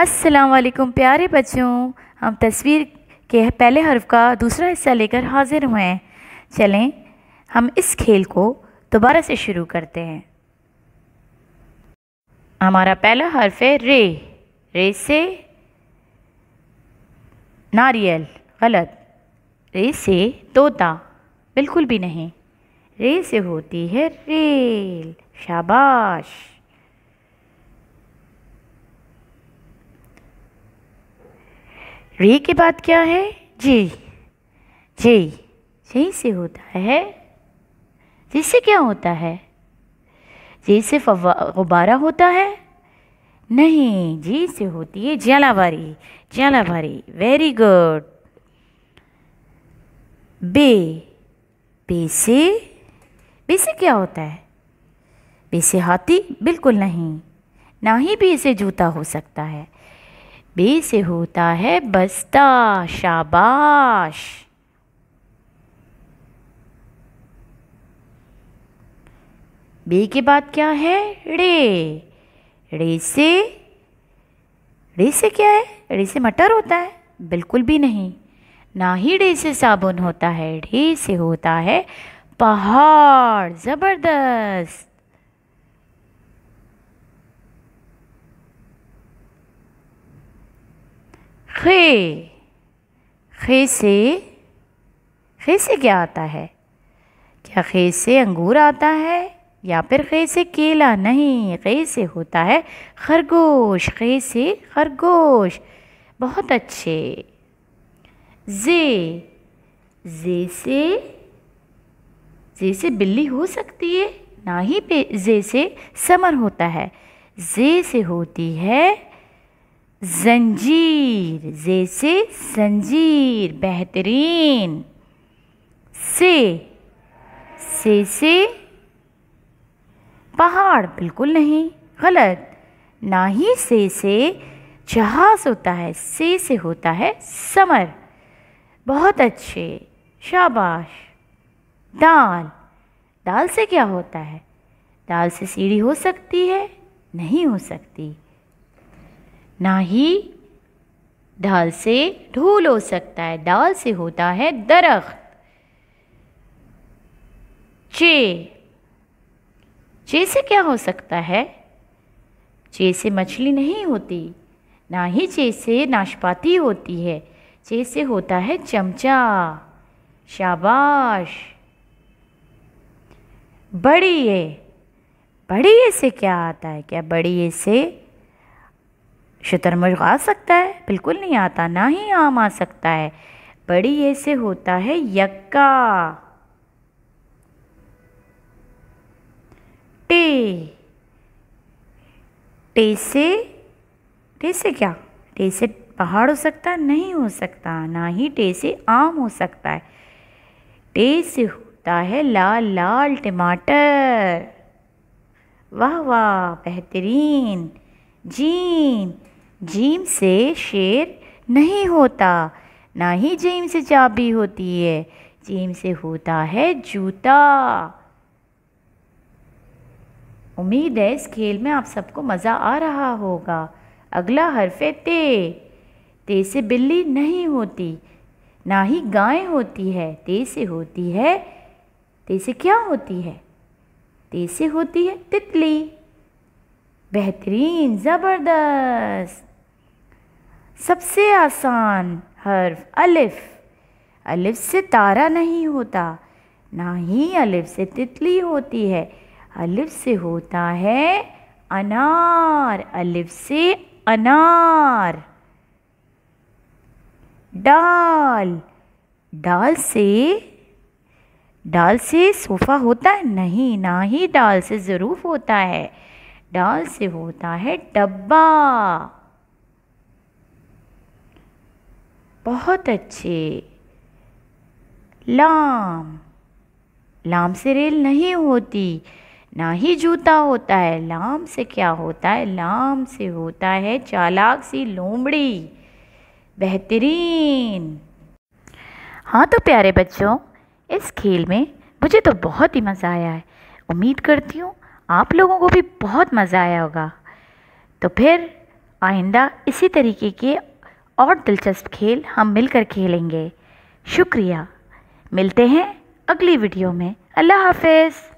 अस्सलाम वालेकुम प्यारे बच्चों हम तस्वीर के पहले हर्फ का दूसरा हिस्सा लेकर हाजिर हुए हैं चलें हम इस खेल को दोबारा से शुरू करते हैं हमारा पहला हर्फ है रे रे से नारियल गलत रे से तोता बिल्कुल भी नहीं रे से होती है रेल शाबाश रे के बाद क्या है जे जे जे से होता है जिससे क्या होता है जी से गुब्बारा होता है नहीं जी से होती है जलाबारी जलाबारी वेरी गुड बे बे से बे से क्या होता है बे से हाथी बिल्कुल नहीं ना ही बे से जूता हो सकता है बे से होता है बस्ता शाबाश बे के बाद क्या है रे रे से रे से क्या है रे से मटर होता है बिल्कुल भी नहीं ना ही रे से साबुन होता है रे से होता है पहाड़ ज़बरदस्त खे खे से खे से क्या आता है क्या खे से अंगूर आता है या फिर खे से केला नहीं खे से होता है खरगोश खे से खरगोश बहुत अच्छे जे जे से जे से बिल्ली हो सकती है ना ही पे जे से समर होता है जे से होती है जंजीर जैसे जंजीर बेहतरीन से से से पहाड़ बिल्कुल नहीं गलत ना ही से से जहाज होता है से से होता है समर बहुत अच्छे शाबाश दाल दाल से क्या होता है दाल से सीढ़ी हो सकती है नहीं हो सकती ना ही ढाल से ढूल हो सकता है डाल से होता है दरख्त चे चे से क्या हो सकता है चे से मछली नहीं होती ना ही चे से नाशपाती होती है चे से होता है चमचा शाबाश बड़ी ये बड़ी ऐसे से क्या आता है क्या बड़ी ऐसे से शतरमुर्ग आ सकता है बिल्कुल नहीं आता ना ही आम आ सकता है बड़ी ऐसे होता है यक्का टे टे से टे से क्या टे से पहाड़ हो सकता नहीं हो सकता ना ही टे से आम हो सकता है टे से होता है लाल लाल टमाटर वाह वाह बेहतरीन जीन जीम से शेर नहीं होता ना ही जीम से चाबी होती है जीम से होता है जूता उम्मीद है इस खेल में आप सबको मज़ा आ रहा होगा अगला हरफ है ते ते से बिल्ली नहीं होती ना ही गाय होती है ते से होती है ते से क्या होती है ते से होती है तितली बेहतरीन ज़बरदस्त सबसे आसान हर्फ अलिफ अलिफ से तारा नहीं होता ना ही अलिफ से तितली होती है अलिफ से होता है अनार अलिफ से अनार डाल डाल से डाल से सोफ़ा होता है नहीं ना ही डाल से ज़रूफ होता है डाल से होता है डब्बा बहुत अच्छे लाम लाम से रेल नहीं होती ना ही जूता होता है लाम से क्या होता है लाम से होता है चालाक सी लोमड़ी बेहतरीन हाँ तो प्यारे बच्चों इस खेल में मुझे तो बहुत ही मज़ा आया है उम्मीद करती हूँ आप लोगों को भी बहुत मज़ा आया होगा तो फिर आइंदा इसी तरीके के और दिलचस्प खेल हम मिलकर खेलेंगे शुक्रिया मिलते हैं अगली वीडियो में अल्लाह हाफिज़